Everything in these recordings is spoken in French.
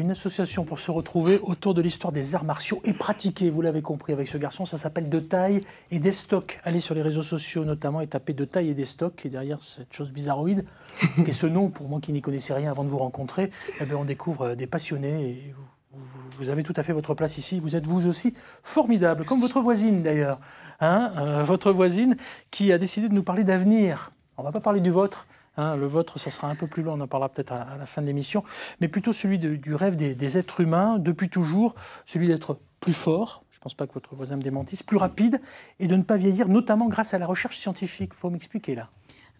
Une association pour se retrouver autour de l'histoire des arts martiaux et pratiquer, vous l'avez compris avec ce garçon, ça s'appelle De Taille et des Stocks. Allez sur les réseaux sociaux notamment et tapez De Taille et des Stocks. Et derrière cette chose bizarroïde, et ce nom, pour moi qui n'y connaissais rien avant de vous rencontrer, eh ben, on découvre euh, des passionnés et vous, avez tout à fait votre place ici. Vous êtes vous aussi formidable, comme votre voisine d'ailleurs. Hein euh, votre voisine qui a décidé de nous parler d'avenir. On ne va pas parler du vôtre, Hein, le vôtre, ça sera un peu plus long, on en parlera peut-être à, la fin de l'émission, mais plutôt celui du rêve des, des êtres humains depuis toujours, celui d'être plus fort, je ne pense pas que votre voisin me démentisse, plus rapide et de ne pas vieillir, notamment grâce à la recherche scientifique. Il faut m'expliquer là.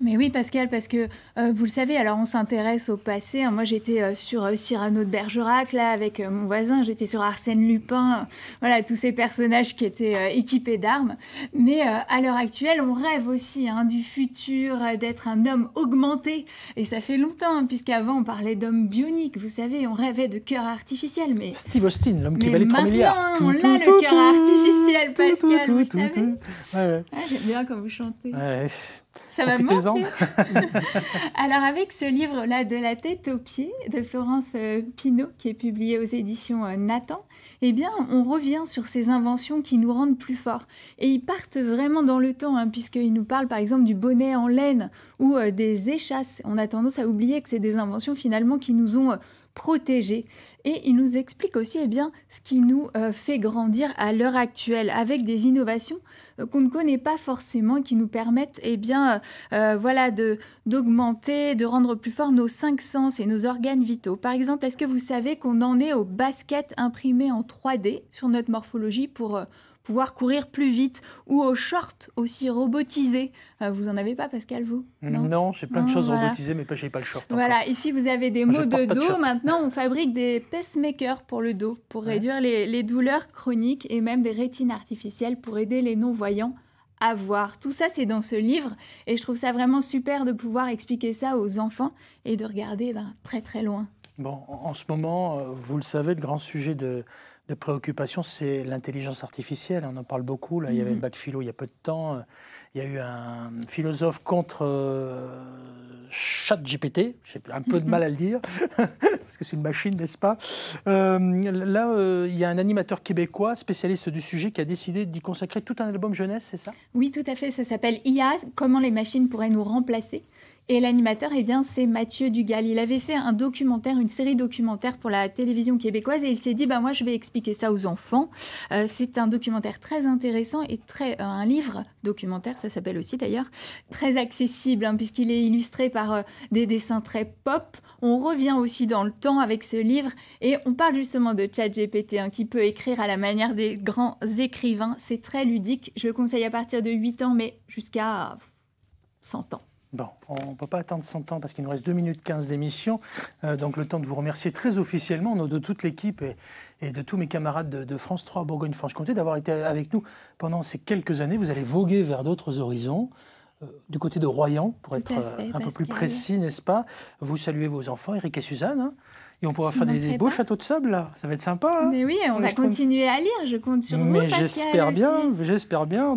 Mais oui, Pascal, parce que euh, vous le savez, alors on s'intéresse au passé. Hein, moi, j'étais euh, sur euh, Cyrano de Bergerac, là, avec mon voisin, j'étais sur Arsène Lupin, voilà, tous ces personnages qui étaient équipés d'armes. Mais à l'heure actuelle, on rêve aussi hein, du futur, d'être un homme augmenté. Et ça fait longtemps, hein, puisqu'avant, on parlait d'homme bionique, vous savez, on rêvait de cœur artificiel. Mais... Steve Austin, l'homme qui valait 3 milliards. on a le cœur artificiel, Pascal. J'aime bien quand vous chantez. Ça m'a manqué. Alors avec ce livre-là de la tête aux pieds de Florence euh, Pinault qui est publié aux éditions euh, Nathan, eh bien on revient sur ces inventions qui nous rendent plus forts. Et ils partent vraiment dans le temps, hein, puisqu'ils nous parlent par exemple du bonnet en laine ou euh, des échasses. On a tendance à oublier que c'est des inventions finalement qui nous ont protéger. Et il nous explique aussi eh bien, ce qui nous euh, fait grandir à l'heure actuelle, avec des innovations euh, qu'on ne connaît pas forcément, qui nous permettent eh bien, euh, voilà, d'augmenter, de, rendre plus forts nos cinq sens et nos organes vitaux. Par exemple, est-ce que vous savez qu'on en est aux baskets imprimées en 3D sur notre morphologie pour pouvoir courir plus vite ou au shorts aussi robotisé. Euh, vous en avez pas, Pascal, vous Non, j'ai plein de choses robotisées, mais pas, j'ai pas le short. Voilà, ici vous avez des mots de dos. Maintenant, on fabrique des pacemakers pour le dos, pour réduire les, douleurs chroniques et même des rétines artificielles pour aider les non-voyants à voir. Tout ça, c'est dans ce livre et je trouve ça vraiment super de pouvoir expliquer ça aux enfants et de regarder ben, très très loin. Bon, en ce moment, euh, vous le savez, le grand sujet de, préoccupation, c'est l'intelligence artificielle. On en parle beaucoup. Là, il y avait une mhm. bac philo il y a peu de temps. Il y a eu un philosophe contre euh, Chat-GPT. J'ai un peu de mal à le dire, parce que c'est une machine, n'est-ce pas euh, Là, il y a un animateur québécois, spécialiste du sujet, qui a décidé d'y consacrer tout un album jeunesse, c'est ça Oui, tout à fait. Ça s'appelle IA, comment les machines pourraient nous remplacer. Et l'animateur, eh bien, c'est Mathieu Dugal. Il avait fait un documentaire, une série documentaire pour la télévision québécoise et il s'est dit, bah, moi, je vais expliquer ça aux enfants. Euh, c'est un documentaire très intéressant et très, euh, un livre documentaire, ça s'appelle aussi d'ailleurs, très accessible, hein, puisqu'il est illustré par euh, des dessins très pop. On revient aussi dans le temps avec ce livre et on parle justement de ChatGPT, hein, qui peut écrire à la manière des grands écrivains. C'est très ludique. Je le conseille à partir de 8 ans, mais jusqu'à 100 ans. Bon, on ne peut pas attendre 100 ans parce qu'il nous reste 2 minutes 15 d'émission. Euh, donc le temps de vous remercier très officiellement nom de toute l'équipe et, de tous mes camarades de, France 3 Bourgogne-Franche-Comté d'avoir été avec nous pendant ces quelques années. Vous allez voguer vers d'autres horizons. Euh, du côté de Royan, pour être euh, un peu plus précis, n'est-ce pas Vous saluez vos enfants, Eric et Suzanne. Hein, et on pourra faire des, beaux châteaux de sable, là. Ça va être sympa. Hein Mais oui, on, va continuer à lire. Je compte sur Mais vous, Mais J'espère bien, j'espère bien.